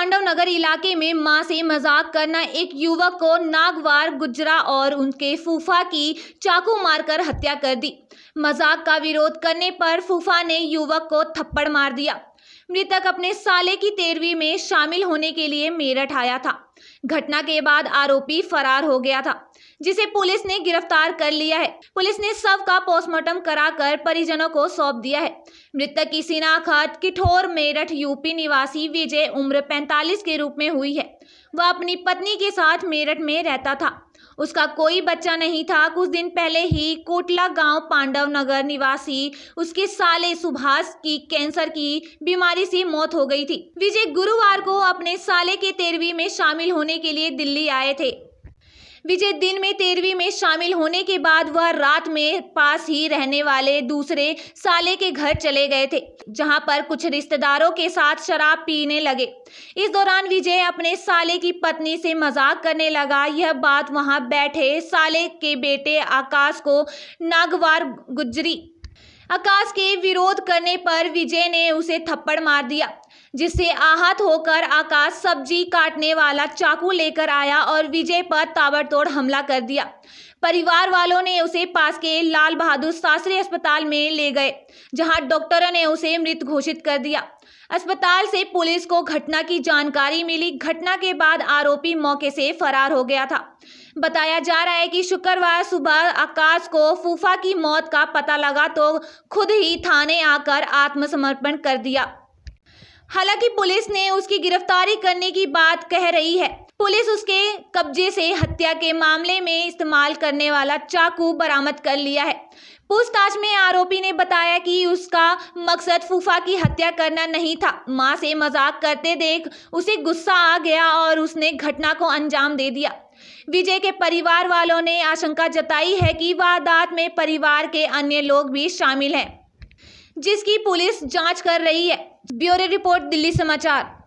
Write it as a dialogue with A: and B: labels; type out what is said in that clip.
A: पांडव नगर इलाके में मां से मजाक करना एक युवक को नागवार गुजरा और उनके फूफा की चाकू मारकर हत्या कर दी मजाक का विरोध करने पर फूफा ने युवक को थप्पड़ मार दिया मृतक अपने साले की तेरहवीं में शामिल होने के लिए मेरठ आया था घटना के बाद आरोपी फरार हो गया था जिसे पुलिस ने गिरफ्तार कर लिया है पुलिस ने सब का पोस्टमार्टम कराकर परिजनों को सौंप दिया है मृतक की शिनाखत किठोर मेरठ यूपी निवासी विजय उम्र 45 के रूप में हुई है वह अपनी पत्नी के साथ मेरठ में रहता था उसका कोई बच्चा नहीं था कुछ दिन पहले ही कोटला गांव पांडव नगर निवासी उसके साले सुभाष की कैंसर की बीमारी से मौत हो गई थी विजय गुरुवार को अपने साले के तेरहवीं में शामिल होने के लिए दिल्ली आए थे विजय दिन में तेरहवीं में शामिल होने के बाद वह रात में पास ही रहने वाले दूसरे साले के घर चले गए थे जहां पर कुछ रिश्तेदारों के साथ शराब पीने लगे इस दौरान विजय अपने साले की पत्नी से मजाक करने लगा यह बात वहां बैठे साले के बेटे आकाश को नागवार गुजरी आकाश के विरोध करने पर विजय ने उसे थप्पड़ मार दिया जिससे आहत होकर आकाश सब्जी काटने वाला चाकू लेकर आया और विजय पर ताबड़तोड़ हमला कर दिया परिवार वालों ने उसे पास के लाल बहादुर शास्त्री अस्पताल में ले गए जहां डॉक्टरों ने उसे मृत घोषित कर दिया अस्पताल से पुलिस को घटना की जानकारी मिली घटना के बाद आरोपी मौके से फरार हो गया था बताया जा रहा है कि शुक्रवार सुबह आकाश को फूफा की मौत का पता लगा तो खुद ही थाने आकर आत्मसमर्पण कर दिया हालांकि पुलिस ने उसकी गिरफ्तारी करने की बात कह रही है पुलिस उसके कब्जे से हत्या के मामले में इस्तेमाल करने वाला चाकू बरामद कर लिया है पूछताछ में आरोपी ने बताया कि उसका मकसद फूफा की हत्या करना नहीं था मां से मजाक करते देख उसे गुस्सा आ गया और उसने घटना को अंजाम दे दिया विजय के परिवार वालों ने आशंका जताई है कि वारदात में परिवार के अन्य लोग भी शामिल हैं जिसकी पुलिस जांच कर रही है ब्यूरो रिपोर्ट दिल्ली समाचार